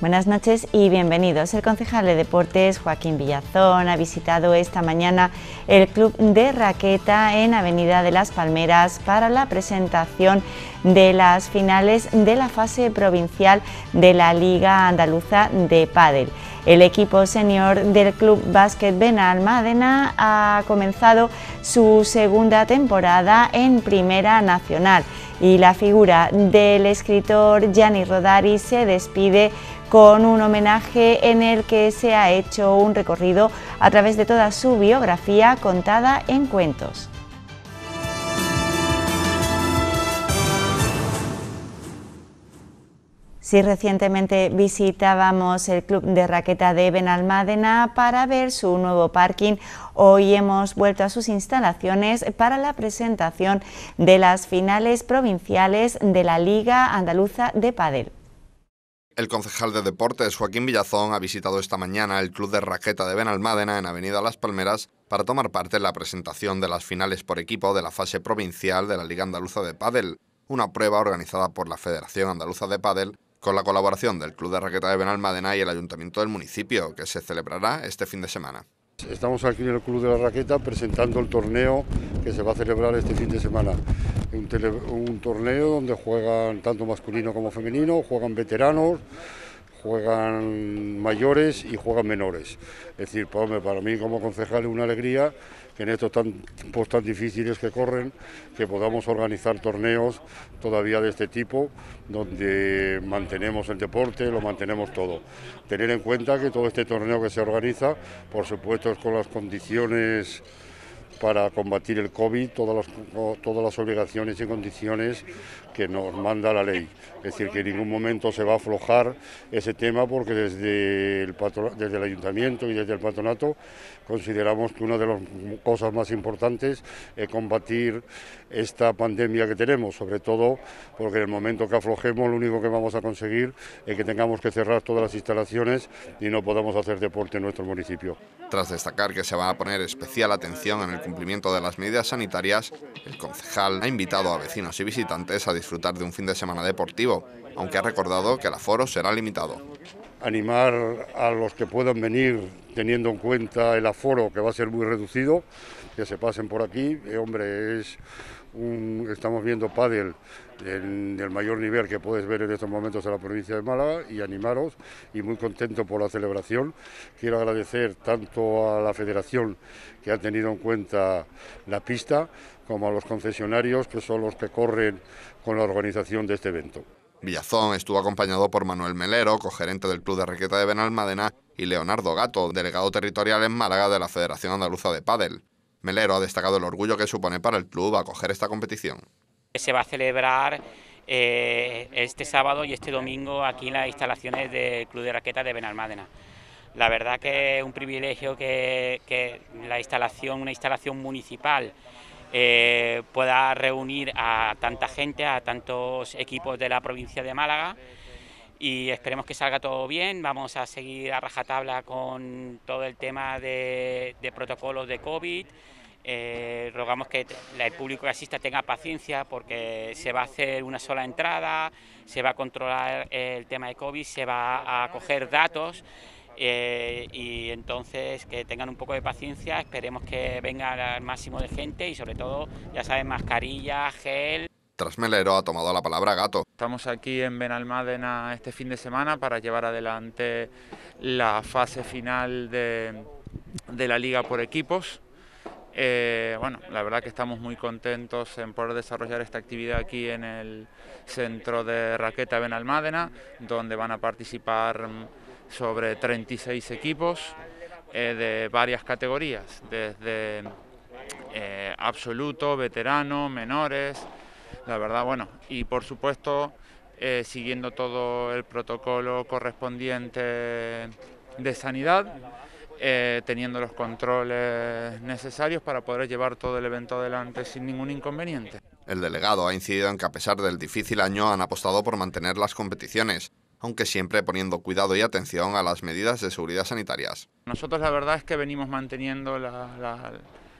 Buenas noches y bienvenidos. El concejal de Deportes, Joaquín Villazón, ha visitado esta mañana el club de raqueta en Avenida de las Palmeras para la presentación de las finales de la fase provincial de la Liga Andaluza de Padel... El equipo senior del Club Básquet Benalmádena ha comenzado su segunda temporada en Primera Nacional y la figura del escritor Gianni Rodari se despide con un homenaje en el que se ha hecho un recorrido a través de toda su biografía contada en cuentos. Si recientemente visitábamos el club de raqueta de Benalmádena para ver su nuevo parking, hoy hemos vuelto a sus instalaciones para la presentación de las finales provinciales de la Liga Andaluza de Padel. El concejal de deportes Joaquín Villazón ha visitado esta mañana el club de raqueta de Benalmádena en Avenida Las Palmeras para tomar parte en la presentación de las finales por equipo de la fase provincial de la Liga Andaluza de Padel, una prueba organizada por la Federación Andaluza de Padel con la colaboración del club de raqueta de Benalmádena y el ayuntamiento del municipio, que se celebrará este fin de semana. Estamos aquí en el Club de la Raqueta presentando el torneo que se va a celebrar este fin de semana. Un, torneo donde juegan tanto masculino como femenino, juegan veteranos juegan mayores y juegan menores. Es decir, pues, para mí como concejal es una alegría que en estos tiempos tan difíciles que corren, que podamos organizar torneos todavía de este tipo, donde mantenemos el deporte, lo mantenemos todo. Tener en cuenta que todo este torneo que se organiza, por supuesto, es con las condiciones para combatir el COVID todas las, todas las obligaciones y condiciones que nos manda la ley. Es decir, que en ningún momento se va a aflojar ese tema porque desde el, desde el ayuntamiento y desde el patronato consideramos que una de las cosas más importantes es combatir esta pandemia que tenemos, sobre todo porque en el momento que aflojemos lo único que vamos a conseguir es que tengamos que cerrar todas las instalaciones y no podamos hacer deporte en nuestro municipio. Tras destacar que se va a poner especial atención en el cumplimiento de las medidas sanitarias, el concejal ha invitado a vecinos y visitantes a disfrutar de un fin de semana deportivo, aunque ha recordado que el aforo será limitado. Animar a los que puedan venir teniendo en cuenta el aforo que va a ser muy reducido, que se pasen por aquí, eh, hombre, es estamos viendo pádel del, mayor nivel que puedes ver en estos momentos en la provincia de Málaga y animaros y muy contento por la celebración. Quiero agradecer tanto a la federación que ha tenido en cuenta la pista como a los concesionarios que son los que corren con la organización de este evento. Villazón estuvo acompañado por Manuel Melero, cogerente del Club de Requeta de Benalmádena, y Leonardo Gato, delegado territorial en Málaga de la Federación Andaluza de Pádel... Melero ha destacado el orgullo que supone para el club acoger esta competición. Se va a celebrar eh, este sábado y este domingo aquí en las instalaciones del Club de Raqueta de Benalmádena. La verdad que es un privilegio que, la instalación, una instalación municipal, eh, pueda reunir a tanta gente, a tantos equipos de la provincia de Málaga y esperemos que salga todo bien. Vamos a seguir a rajatabla con todo el tema de, protocolos de COVID. Eh, rogamos que el público que asista tenga paciencia porque se va a hacer una sola entrada, se va a controlar el tema de COVID, se va a coger datos. Eh, y entonces que tengan un poco de paciencia, esperemos que venga el máximo de gente y sobre todo, ya saben, mascarilla, gel. Melero ha tomado la palabra Gato. Estamos aquí en Benalmádena este fin de semana para llevar adelante la fase final de, la liga por equipos. Eh, bueno, la verdad que estamos muy contentos en poder desarrollar esta actividad aquí en el centro de raqueta Benalmádena, donde van a participar mm, sobre 36 equipos eh, de varias categorías, desde eh, absoluto, veterano, menores, la verdad, bueno, y por supuesto eh, siguiendo todo el protocolo correspondiente de sanidad, eh, teniendo los controles necesarios para poder llevar todo el evento adelante sin ningún inconveniente. El delegado ha incidido en que a pesar del difícil año han apostado por mantener las competiciones, aunque siempre poniendo cuidado y atención a las medidas de seguridad sanitarias. Nosotros la verdad es que venimos manteniendo la, la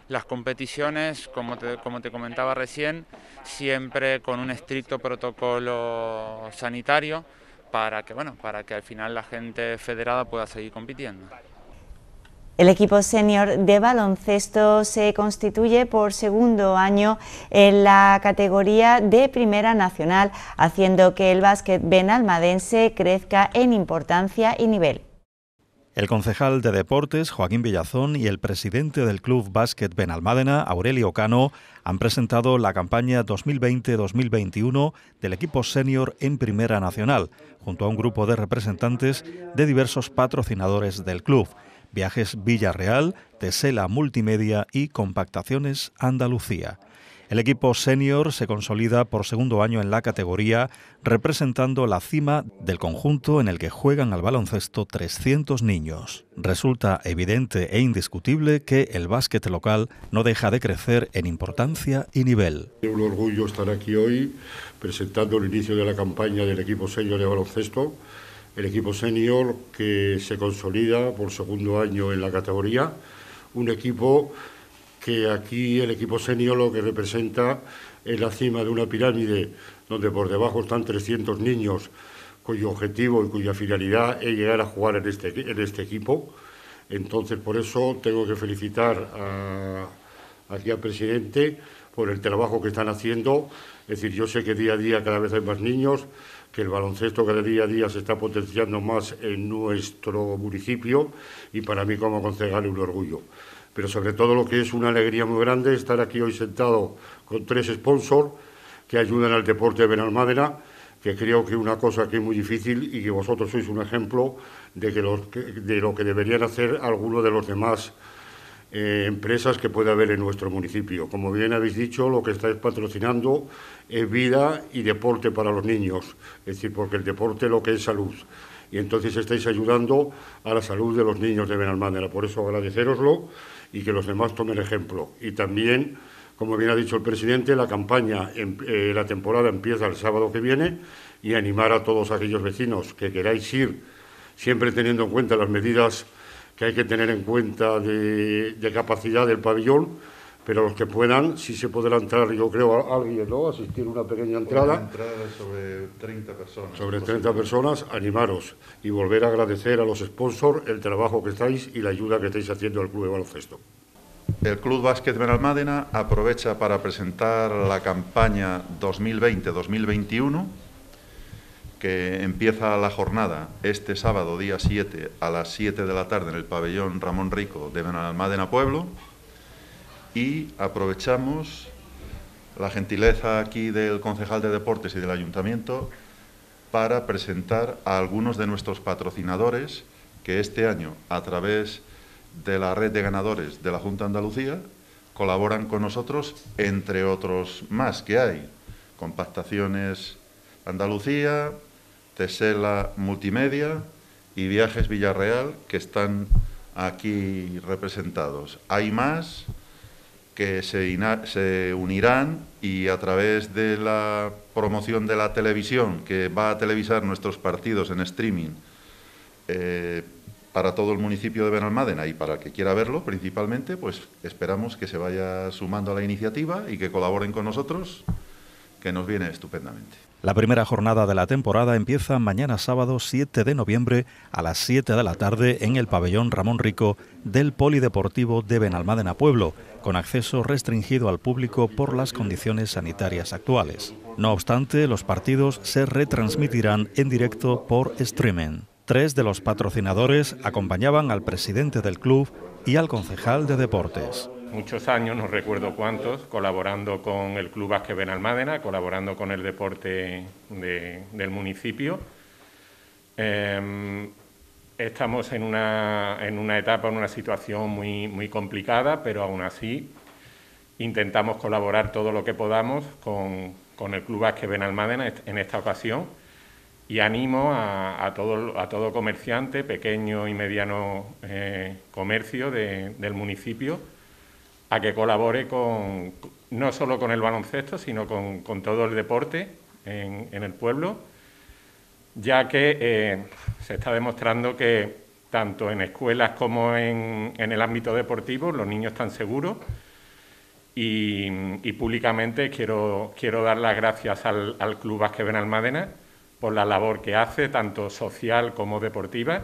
las competiciones, como te, como te comentaba recién, siempre con un estricto protocolo sanitario para que, bueno, para que al final la gente federada pueda seguir compitiendo. El equipo senior de baloncesto se constituye por segundo año en la categoría de Primera Nacional, haciendo que el básquet benalmadense crezca en importancia y nivel. El concejal de Deportes, Joaquín Villazón, y el presidente del Club Básquet Benalmádena, Aurelio Cano, han presentado la campaña 2020-2021 del equipo senior en Primera Nacional, junto a un grupo de representantes de diversos patrocinadores del club. Viajes Villarreal, Tesela Multimedia y Compactaciones Andalucía. El equipo senior se consolida por segundo año en la categoría, representando la cima del conjunto en el que juegan al baloncesto 300 niños. Resulta evidente e indiscutible que el básquet local no deja de crecer en importancia y nivel. Es un orgullo estar aquí hoy presentando el inicio de la campaña del equipo senior de baloncesto. El equipo senior que se consolida por segundo año en la categoría, un equipo que aquí el equipo senior lo que representa es la cima de una pirámide donde por debajo están 300 niños cuyo objetivo y cuya finalidad es llegar a jugar este, en este, equipo. Entonces, por eso tengo que felicitar a, aquí al presidente por el trabajo que están haciendo. Es decir, yo sé que día a día cada vez hay más niños, que el baloncesto cada día a día se está potenciando más en nuestro municipio y para mí como concejal es un orgullo pero sobre todo lo que es una alegría muy grande estar aquí hoy sentado con tres sponsors que ayudan al deporte de Benalmádena, que creo que una cosa que es muy difícil y que vosotros sois un ejemplo de, lo que deberían hacer algunos de los demás eh, empresas que puede haber en nuestro municipio. Como bien habéis dicho, lo que estáis patrocinando es vida y deporte para los niños, es decir, porque el deporte lo que es salud. Y entonces estáis ayudando a la salud de los niños de Benalmádena. Por eso agradeceroslo y que los demás tomen ejemplo. Y también, como bien ha dicho el presidente, la campaña, em, eh, la temporada empieza el sábado que viene y animar a todos aquellos vecinos que queráis ir, siempre teniendo en cuenta las medidas que hay que tener en cuenta de capacidad del pabellón pero los que puedan, si se podrá entrar, yo creo, a alguien, ¿no? Asistir una pequeña entrada. entrada sobre 30 personas. Sobre 30 personas, animaros y volver a agradecer a los sponsors el trabajo que estáis y la ayuda que estáis haciendo al Club de Baloncesto. El Club Básquet Benalmádena aprovecha para presentar la campaña 2020-2021, que empieza la jornada este sábado, día 7, a las 7 de la tarde, en el pabellón Ramón Rico de Benalmádena Pueblo y aprovechamos la gentileza aquí del concejal de deportes y del ayuntamiento para presentar a algunos de nuestros patrocinadores que este año, a través de la red de ganadores de la Junta de Andalucía, colaboran con nosotros, entre otros más que hay. Compactaciones Andalucía, Tesela Multimedia y Viajes Villarreal, que están aquí representados. Hay más, que se, se, unirán y a través de la promoción de la televisión, que va a televisar nuestros partidos en streaming eh, para todo el municipio de Benalmádena y para el que quiera verlo principalmente, pues esperamos que se vaya sumando a la iniciativa y que colaboren con nosotros que nos viene estupendamente. La primera jornada de la temporada empieza mañana sábado 7 de noviembre a las 7 de la tarde en el pabellón Ramón Rico del Polideportivo de Benalmádena Pueblo, con acceso restringido al público por las condiciones sanitarias actuales. No obstante, los partidos se retransmitirán en directo por streaming. Tres de los patrocinadores acompañaban al presidente del club y al concejal de deportes muchos años, no recuerdo cuántos, colaborando con el Club Vázquez Benalmádena, colaborando con el deporte del municipio. Em, estamos en una, en una, etapa, en una situación muy, muy complicada, pero aún así intentamos colaborar todo lo que podamos con, el Club Vázquez Benalmádena en esta ocasión y animo a, todo, a todo comerciante, pequeño y mediano eh, comercio del municipio, a que colabore con, no solo con el baloncesto, sino con, todo el deporte en, el pueblo, ya que eh, se está demostrando que tanto en escuelas como en, el ámbito deportivo los niños están seguros y, públicamente quiero, quiero dar las gracias al, Club Vázquez Almadena por la labor que hace, tanto social como deportiva,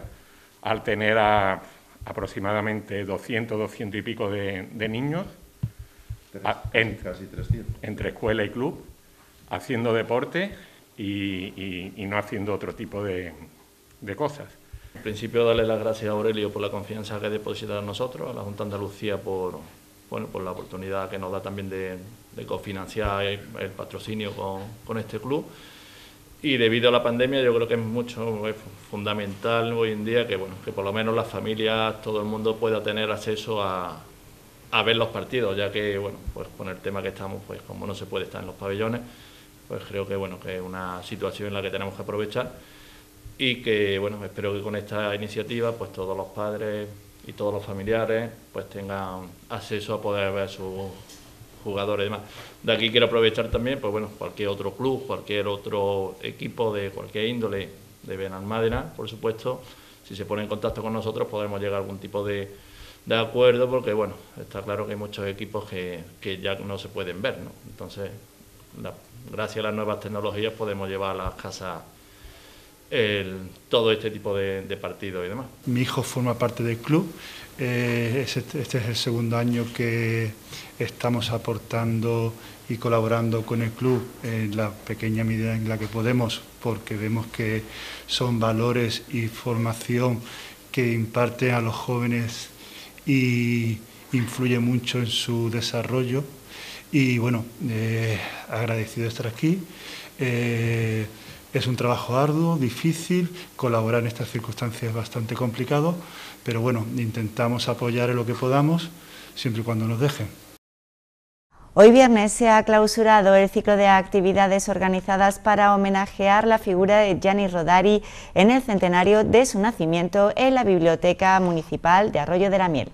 al tener a aproximadamente 200, 200 y pico de, niños entre escuela y club, haciendo deporte y, no haciendo otro tipo de, cosas. En principio, darle las gracias a Aurelio por la confianza que ha depositado en nosotros, a la Junta de Andalucía por, bueno, por la oportunidad que nos da también de, cofinanciar el, patrocinio con este club. Y debido a la pandemia yo creo que es mucho fundamental hoy en día que bueno que por lo menos las familias, todo el mundo pueda tener acceso a, a ver los partidos, ya que bueno, pues con el tema que estamos, pues como no se puede estar en los pabellones, pues creo que bueno, que es una situación en la que tenemos que aprovechar y que bueno, espero que con esta iniciativa pues todos los padres y todos los familiares pues tengan acceso a poder ver su jugadores y demás. De aquí quiero aprovechar también, pues bueno, cualquier otro club, cualquier otro equipo de cualquier índole de Benalmádena, por supuesto, si se pone en contacto con nosotros podemos llegar a algún tipo de, de acuerdo, porque bueno, está claro que hay muchos equipos que, que ya no se pueden ver, ¿no? Entonces, gracias a las nuevas tecnologías podemos llevar a las casas el, todo este tipo de partidos y demás. Mi hijo forma parte del club eh, este, este, es el segundo año que estamos aportando y colaborando con el club en la pequeña medida en la que podemos, porque vemos que son valores y formación que imparten a los jóvenes y influye mucho en su desarrollo. Y bueno, eh, agradecido de estar aquí. Eh, es un trabajo arduo, difícil, colaborar en estas circunstancias es bastante complicado, pero bueno, intentamos apoyar en lo que podamos, siempre y cuando nos dejen. Hoy viernes se ha clausurado el ciclo de actividades organizadas para homenajear la figura de Gianni Rodari en el centenario de su nacimiento en la Biblioteca Municipal de Arroyo de la Miel.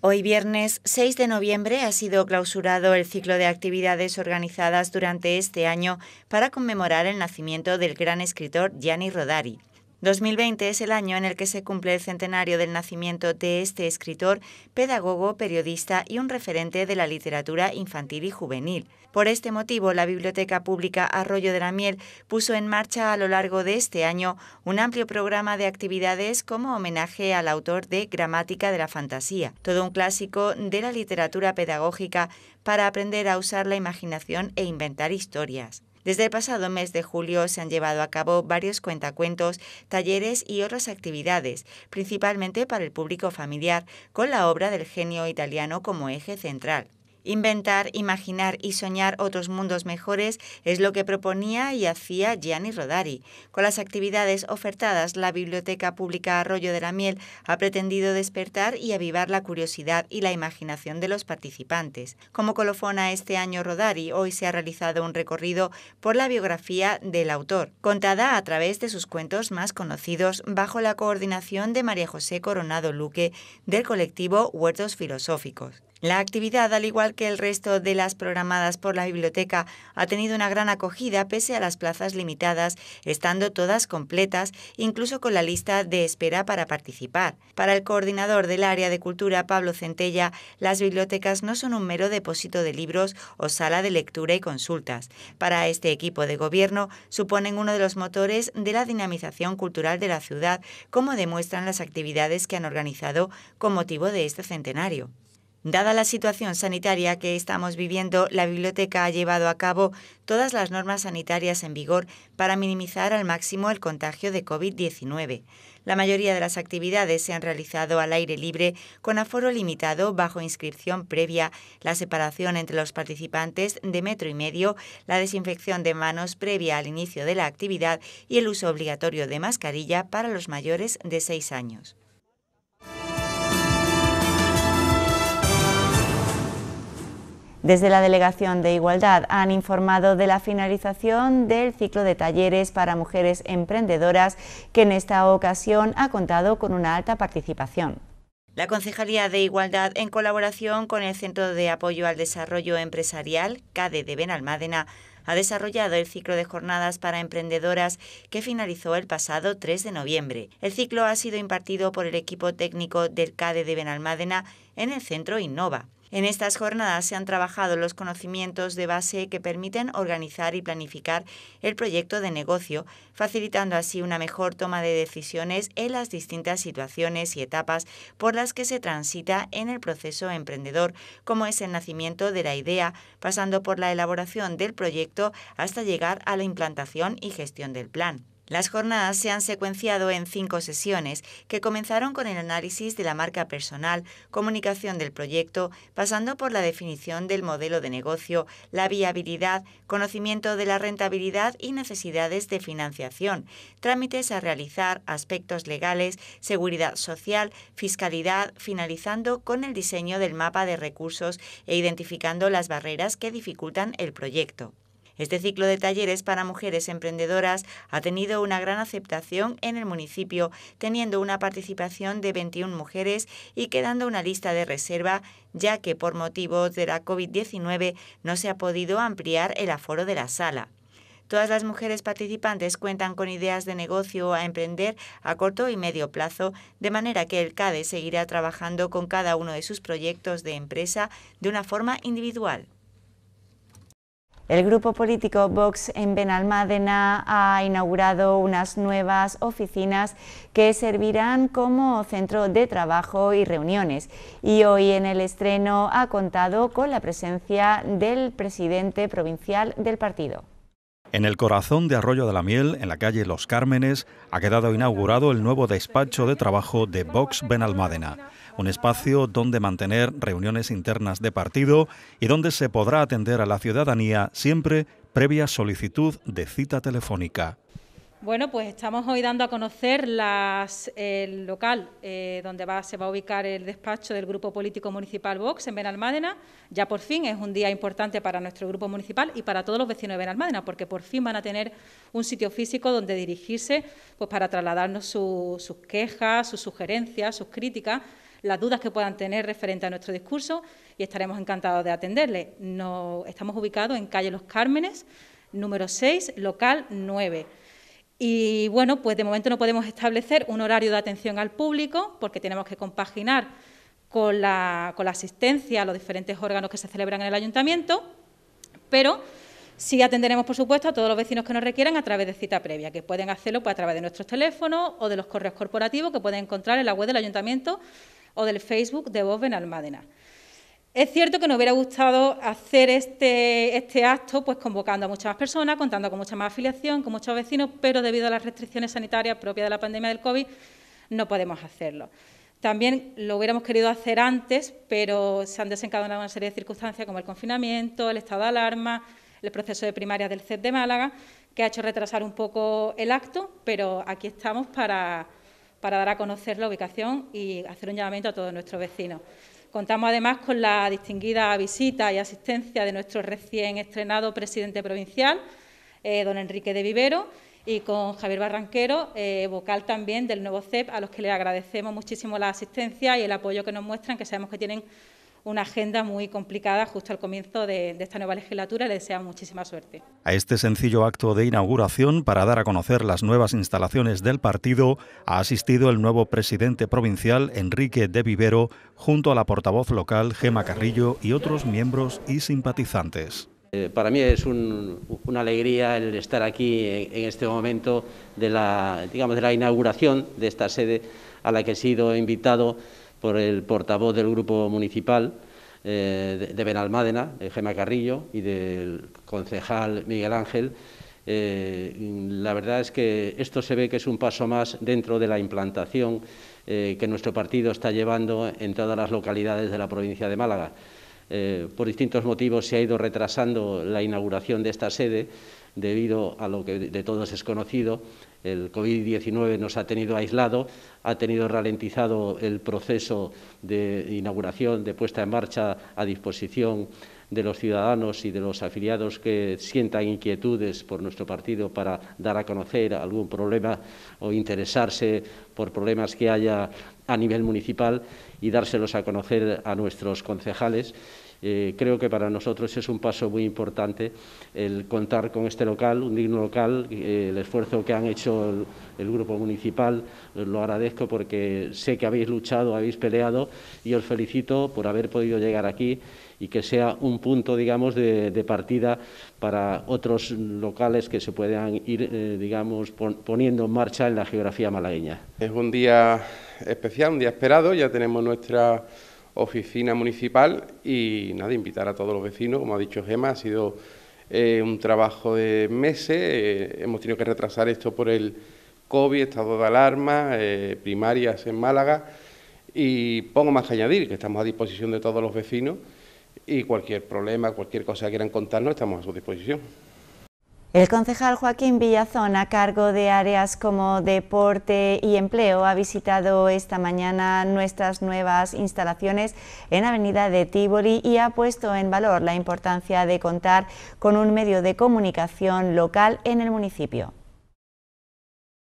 Hoy viernes 6 de noviembre ha sido clausurado el ciclo de actividades organizadas durante este año para conmemorar el nacimiento del gran escritor Gianni Rodari. 2020 es el año en el que se cumple el centenario del nacimiento de este escritor, pedagogo, periodista y un referente de la literatura infantil y juvenil. Por este motivo, la Biblioteca Pública Arroyo de la Miel puso en marcha a lo largo de este año un amplio programa de actividades como homenaje al autor de Gramática de la Fantasía, todo un clásico de la literatura pedagógica para aprender a usar la imaginación e inventar historias. Desde el pasado mes de julio se han llevado a cabo varios cuentacuentos, talleres y otras actividades, principalmente para el público familiar, con la obra del genio italiano como eje central. Inventar, imaginar y soñar otros mundos mejores es lo que proponía y hacía Gianni Rodari. Con las actividades ofertadas, la Biblioteca Pública Arroyo de la Miel ha pretendido despertar y avivar la curiosidad y la imaginación de los participantes. Como colofona este año Rodari, hoy se ha realizado un recorrido por la biografía del autor, contada a través de sus cuentos más conocidos bajo la coordinación de María José Coronado Luque del colectivo Huertos Filosóficos. La actividad, al igual que el resto de las programadas por la biblioteca, ha tenido una gran acogida pese a las plazas limitadas, estando todas completas, incluso con la lista de espera para participar. Para el coordinador del área de cultura, Pablo Centella, las bibliotecas no son un mero depósito de libros o sala de lectura y consultas. Para este equipo de gobierno, suponen uno de los motores de la dinamización cultural de la ciudad, como demuestran las actividades que han organizado con motivo de este centenario. Dada la situación sanitaria que estamos viviendo, la biblioteca ha llevado a cabo todas las normas sanitarias en vigor para minimizar al máximo el contagio de COVID-19. La mayoría de las actividades se han realizado al aire libre, con aforo limitado, bajo inscripción previa, la separación entre los participantes de metro y medio, la desinfección de manos previa al inicio de la actividad y el uso obligatorio de mascarilla para los mayores de 6 años. Desde la Delegación de Igualdad han informado de la finalización del ciclo de talleres para mujeres emprendedoras que en esta ocasión ha contado con una alta participación. La Concejalía de Igualdad, en colaboración con el Centro de Apoyo al Desarrollo Empresarial, CADE de Benalmádena, ha desarrollado el ciclo de jornadas para emprendedoras que finalizó el pasado 3 de noviembre. El ciclo ha sido impartido por el equipo técnico del CADE de Benalmádena en el Centro Innova. En estas jornadas se han trabajado los conocimientos de base que permiten organizar y planificar el proyecto de negocio, facilitando así una mejor toma de decisiones en las distintas situaciones y etapas por las que se transita en el proceso emprendedor, como es el nacimiento de la idea, pasando por la elaboración del proyecto hasta llegar a la implantación y gestión del plan. Las jornadas se han secuenciado en cinco sesiones que comenzaron con el análisis de la marca personal, comunicación del proyecto, pasando por la definición del modelo de negocio, la viabilidad, conocimiento de la rentabilidad y necesidades de financiación, trámites a realizar, aspectos legales, seguridad social, fiscalidad, finalizando con el diseño del mapa de recursos e identificando las barreras que dificultan el proyecto. Este ciclo de talleres para mujeres emprendedoras ha tenido una gran aceptación en el municipio, teniendo una participación de 21 mujeres y quedando una lista de reserva, ya que por motivos de la COVID-19 no se ha podido ampliar el aforo de la sala. Todas las mujeres participantes cuentan con ideas de negocio a emprender a corto y medio plazo, de manera que el CADE seguirá trabajando con cada uno de sus proyectos de empresa de una forma individual. El grupo político Vox en Benalmádena ha inaugurado unas nuevas oficinas que servirán como centro de trabajo y reuniones y hoy en el estreno ha contado con la presencia del presidente provincial del partido. En el corazón de Arroyo de la Miel, en la calle Los Cármenes, ha quedado inaugurado el nuevo despacho de trabajo de Vox Benalmádena un espacio donde mantener reuniones internas de partido y donde se podrá atender a la ciudadanía siempre previa solicitud de cita telefónica. Bueno, pues estamos hoy dando a conocer el local eh, donde se va a ubicar el despacho del Grupo Político Municipal Vox en Benalmádena. Ya por fin es un día importante para nuestro grupo municipal y para todos los vecinos de Benalmádena, porque por fin van a tener un sitio físico donde dirigirse pues, para trasladarnos sus quejas, sus sugerencias, sus críticas las dudas que puedan tener referente a nuestro discurso y estaremos encantados de atenderles. No, estamos ubicados en calle Los Cármenes, número 6, local 9. Y bueno, pues de momento no podemos establecer un horario de atención al público porque tenemos que compaginar con la, asistencia a los diferentes órganos que se celebran en el ayuntamiento, pero sí atenderemos, por supuesto, a todos los vecinos que nos requieran a través de cita previa, que pueden hacerlo pues, a través de nuestros teléfonos o de los correos corporativos que pueden encontrar en la web del ayuntamiento o del Facebook de Bob Benalmádena. Es cierto que nos hubiera gustado hacer este, este acto pues convocando a muchas más personas, contando con mucha más afiliación, con muchos vecinos, pero debido a las restricciones sanitarias propias de la pandemia del COVID no podemos hacerlo. También lo hubiéramos querido hacer antes, pero se han desencadenado una serie de circunstancias como el confinamiento, el estado de alarma, el proceso de primaria del CED de Málaga, que ha hecho retrasar un poco el acto, pero aquí estamos para, para dar a conocer la ubicación y hacer un llamamiento a todos nuestros vecinos. Contamos además con la distinguida visita y asistencia de nuestro recién estrenado presidente provincial, eh, don Enrique de Vivero, y con Javier Barranquero, eh, vocal también del nuevo CEP, a los que le agradecemos muchísimo la asistencia y el apoyo que nos muestran, que sabemos que tienen una agenda muy complicada justo al comienzo de, esta nueva legislatura. Le deseamos muchísima suerte. A este sencillo acto de inauguración para dar a conocer las nuevas instalaciones del partido ha asistido el nuevo presidente provincial Enrique de Vivero junto a la portavoz local Gema Carrillo y otros miembros y simpatizantes. Eh, para mí es un, una alegría el estar aquí en, en, este momento de la, digamos, de la inauguración de esta sede a la que he sido invitado por el portavoz del grupo municipal eh, de Benalmádena, eh, Gema Carrillo, y del concejal Miguel Ángel. Eh, la verdad es que esto se ve que es un paso más dentro de la implantación que nuestro partido está llevando en todas las localidades de la provincia de Málaga. por distintos motivos se ha ido retrasando la inauguración de esta sede debido a lo que de todos es conocido, el COVID-19 nos ha tenido aislado, ha tenido ralentizado el proceso de inauguración, de puesta en marcha a disposición de los ciudadanos y de los afiliados que sientan inquietudes por nuestro partido para dar a conocer algún problema o interesarse por problemas que haya a nivel municipal y dárselos a conocer a nuestros concejales. Eh, creo que para nosotros es un paso muy importante el contar con este local, un digno local, eh, el esfuerzo que han hecho el, grupo municipal, eh, lo agradezco porque sé que habéis luchado, habéis peleado y os felicito por haber podido llegar aquí y que sea un punto, digamos, de, partida para otros locales que se puedan ir, digamos, poniendo en marcha en la geografía malagueña. Es un día especial, un día esperado, ya tenemos nuestra oficina municipal y nada, invitar a todos los vecinos, como ha dicho Gema, ha sido eh, un trabajo de meses, eh, hemos tenido que retrasar esto por el COVID, estado de alarma, eh, primarias en Málaga y pongo más que añadir, que estamos a disposición de todos los vecinos y cualquier problema, cualquier cosa que quieran contarnos, estamos a su disposición. El concejal Joaquín Villazón, a cargo de áreas como deporte y empleo, ha visitado esta mañana nuestras nuevas instalaciones en Avenida de Tívoli y ha puesto en valor la importancia de contar con un medio de comunicación local en el municipio.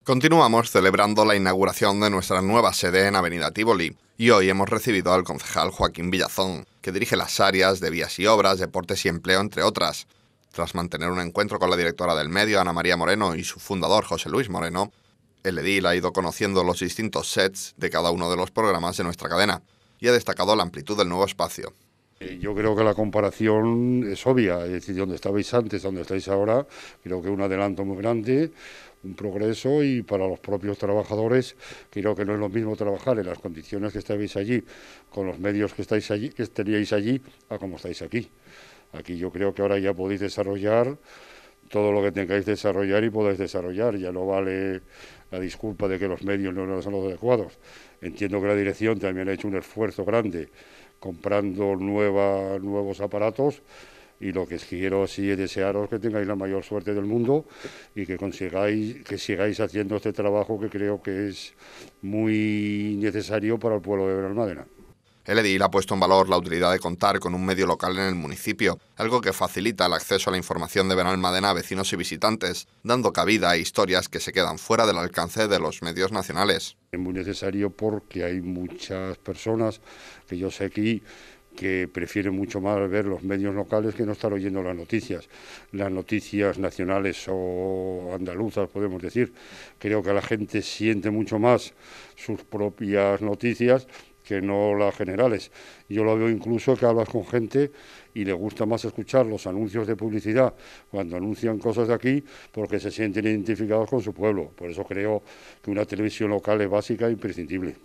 Continuamos celebrando la inauguración de nuestra nueva sede en Avenida Tívoli y hoy hemos recibido al concejal Joaquín Villazón, que dirige las áreas de vías y obras, deportes y empleo, entre otras tras mantener un encuentro con la directora del medio, Ana María Moreno, y su fundador, José Luis Moreno, el edil ha ido conociendo los distintos sets de cada uno de los programas de nuestra cadena y ha destacado la amplitud del nuevo espacio. Eh, yo creo que la comparación es obvia, es decir, donde estabais antes, donde estáis ahora, creo que un adelanto muy grande, un progreso y para los propios trabajadores creo que no es lo mismo trabajar en las condiciones que estáis allí, con los medios que estáis allí, que estaríais allí, a como estáis aquí. Aquí yo creo que ahora ya podéis desarrollar todo lo que tengáis que desarrollar y podéis desarrollar. Ya no vale la disculpa de que los medios no son los adecuados. Entiendo que la dirección también ha hecho un esfuerzo grande comprando nuevos aparatos y lo que quiero así es desearos que tengáis la mayor suerte del mundo y que consigáis que sigáis haciendo este trabajo que creo que es muy necesario para el pueblo de Benalmádena. El edil ha puesto en valor la utilidad de contar con un medio local en el municipio, algo que facilita el acceso a la información de Benalmadena a vecinos y visitantes, dando cabida a historias que se quedan fuera del alcance de los medios nacionales. Es muy necesario porque hay muchas personas que yo sé aquí que prefieren mucho más ver los medios locales que no estar oyendo las noticias, las noticias nacionales o andaluzas, podemos decir. Creo que la gente siente mucho más sus propias noticias que no las generales. Yo lo veo incluso que hablas con gente y le gusta más escuchar los anuncios de publicidad cuando anuncian cosas de aquí porque se sienten identificados con su pueblo. Por eso creo que una televisión local es básica e imprescindible.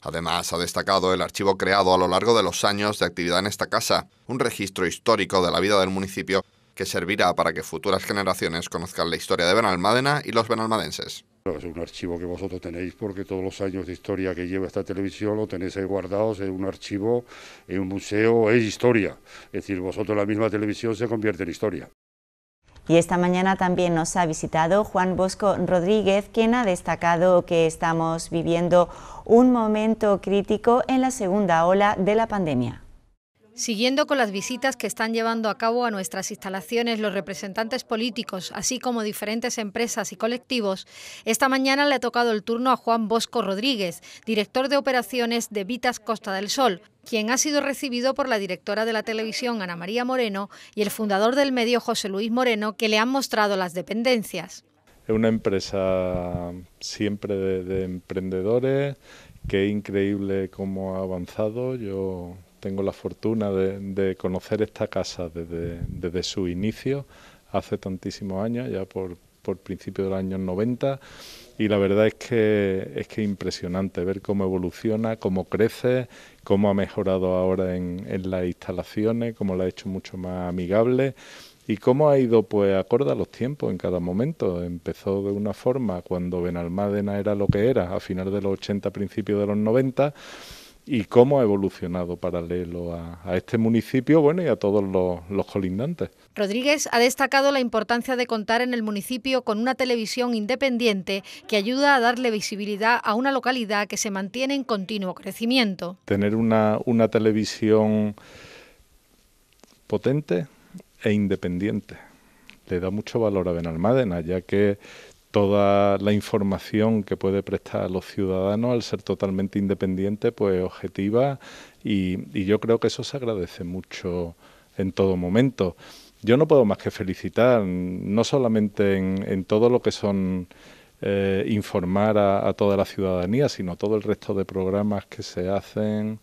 Además, ha destacado el archivo creado a lo largo de los años de actividad en esta casa, un registro histórico de la vida del municipio que servirá para que futuras generaciones conozcan la historia de Benalmádena y los benalmadenses. Es un archivo que vosotros tenéis porque todos los años de historia que lleva esta televisión lo tenéis ahí guardados en un archivo, en un museo, es historia. Es decir, vosotros la misma televisión se convierte en historia. Y esta mañana también nos ha visitado Juan Bosco Rodríguez, quien ha destacado que estamos viviendo un momento crítico en la segunda ola de la pandemia. Siguiendo con las visitas que están llevando a cabo a nuestras instalaciones los representantes políticos, así como diferentes empresas y colectivos, esta mañana le ha tocado el turno a Juan Bosco Rodríguez, director de operaciones de Vitas Costa del Sol, quien ha sido recibido por la directora de la televisión Ana María Moreno y el fundador del medio José Luis Moreno, que le han mostrado las dependencias. Es una empresa siempre de, emprendedores, que increíble cómo ha avanzado. Yo tengo la fortuna de, conocer esta casa desde, su inicio, hace tantísimos años, ya por, principio de los años 90, y la verdad es que es que impresionante ver cómo evoluciona, cómo crece, cómo ha mejorado ahora en, las instalaciones, cómo la ha hecho mucho más amigable y cómo ha ido pues acorde a los tiempos en cada momento. Empezó de una forma cuando Benalmádena era lo que era a finales de los 80, principios de los 90 y cómo ha evolucionado paralelo a, este municipio bueno, y a todos los, colindantes. Rodríguez ha destacado la importancia de contar en el municipio con una televisión independiente que ayuda a darle visibilidad a una localidad que se mantiene en continuo crecimiento. Tener una, una televisión potente e independiente le da mucho valor a Benalmádena, ya que toda la información que puede prestar a los ciudadanos al ser totalmente independiente, pues objetiva y, yo creo que eso se agradece mucho en todo momento. Yo no puedo más que felicitar, no solamente en, todo lo que son eh, informar a, toda la ciudadanía, sino todo el resto de programas que se hacen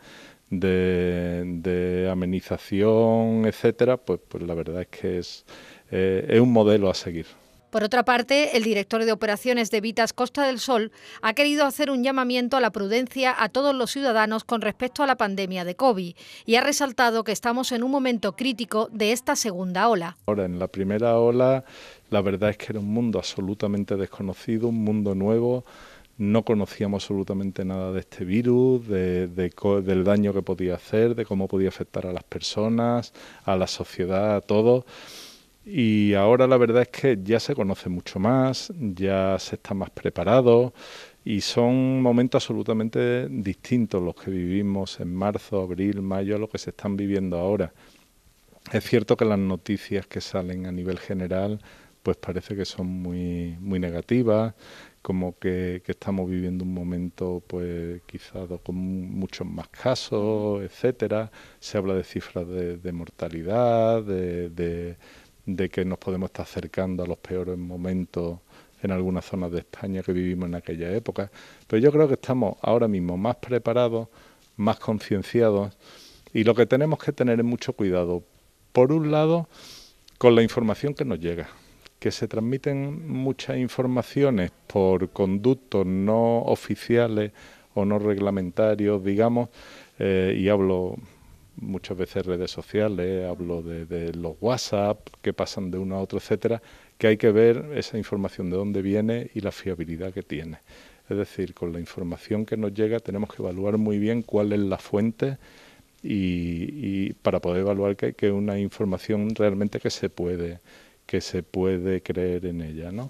de, amenización, etcétera, pues, pues la verdad es que es eh, un modelo a seguir. Por otra parte, el director de operaciones de Vitas Costa del Sol ha querido hacer un llamamiento a la prudencia a todos los ciudadanos con respecto a la pandemia de COVID y ha resaltado que estamos en un momento crítico de esta segunda ola. Ahora, en la primera ola, la verdad es que era un mundo absolutamente desconocido, un mundo nuevo. No conocíamos absolutamente nada de este virus, de, del daño que podía hacer, de cómo podía afectar a las personas, a la sociedad, a todos. Y ahora la verdad es que ya se conoce mucho más, ya se está más preparado y son momentos absolutamente distintos los que vivimos en marzo, abril, mayo a lo que se están viviendo ahora. Es cierto que las noticias que salen a nivel general pues parece que son muy, muy negativas, como que, estamos viviendo un momento pues quizás con muchos más casos, etcétera. Se habla de cifras de, mortalidad, de de que nos podemos estar acercando a los peores momentos en algunas zonas de España que vivimos en aquella época. Pero yo creo que estamos ahora mismo más preparados, más concienciados y lo que tenemos que tener es mucho cuidado. Por un lado, con la información que nos llega, que se transmiten muchas informaciones por conductos no oficiales o no reglamentarios, digamos, eh, y hablo muchas veces redes sociales, hablo de, los WhatsApp que pasan de uno a otro, etcétera, que hay que ver esa información de dónde viene y la fiabilidad que tiene. Es decir, con la información que nos llega tenemos que evaluar muy bien cuál es la fuente y, para poder evaluar que es una información realmente que se puede que se puede creer en ella, ¿no?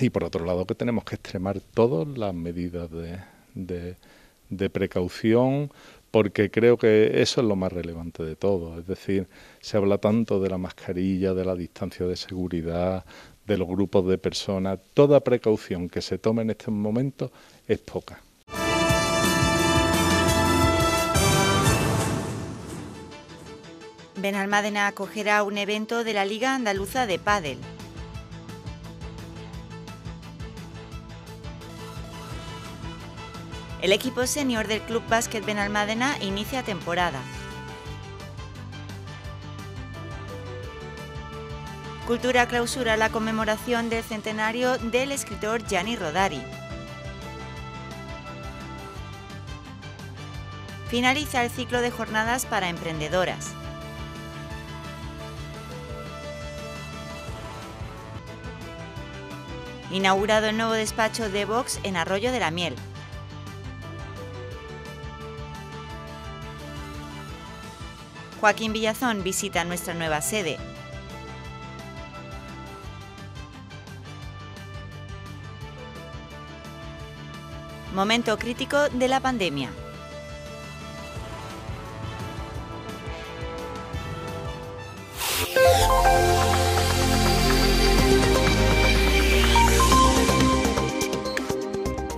Y por otro lado que tenemos que extremar todas las medidas de, de de precaución, porque creo que eso es lo más relevante de todo. Es decir, se habla tanto de la mascarilla, de la distancia de seguridad, de los grupos de personas. Toda precaución que se tome en este momento es poca. Benalmádena acogerá un evento de la Liga Andaluza de Pádel. El equipo senior del Club Básquet Benalmádena inicia temporada. Cultura clausura la conmemoración del centenario del escritor Gianni Rodari. Finaliza el ciclo de jornadas para emprendedoras. Inaugurado el nuevo despacho de Vox en Arroyo de la Miel. Joaquín Villazón visita nuestra nueva sede. Momento crítico de la pandemia.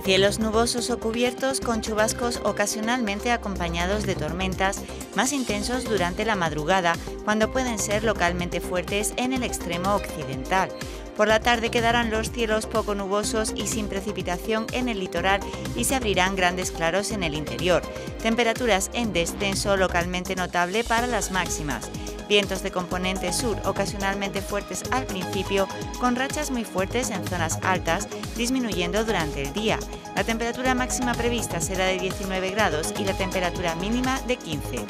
Cielos nubosos o cubiertos con chubascos ocasionalmente acompañados de tormentas más intensos durante la madrugada, cuando pueden ser localmente fuertes en el extremo occidental. Por la tarde quedarán los cielos poco nubosos y sin precipitación en el litoral y se abrirán grandes claros en el interior. Temperaturas en descenso localmente notable para las máximas. Vientos de componente sur ocasionalmente fuertes al principio, con rachas muy fuertes en zonas altas, disminuyendo durante el día. La temperatura máxima prevista será de 19 grados y la temperatura mínima de 15.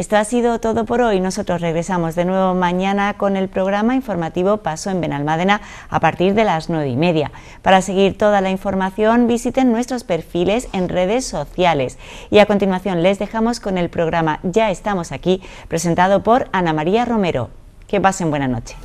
Esto ha sido todo por hoy. Nosotros regresamos de nuevo mañana con el programa informativo Paso en Benalmádena a partir de las nueve y media. Para seguir toda la información visiten nuestros perfiles en redes sociales. Y a continuación les dejamos con el programa Ya estamos aquí, presentado por Ana María Romero. Que pasen buena noche.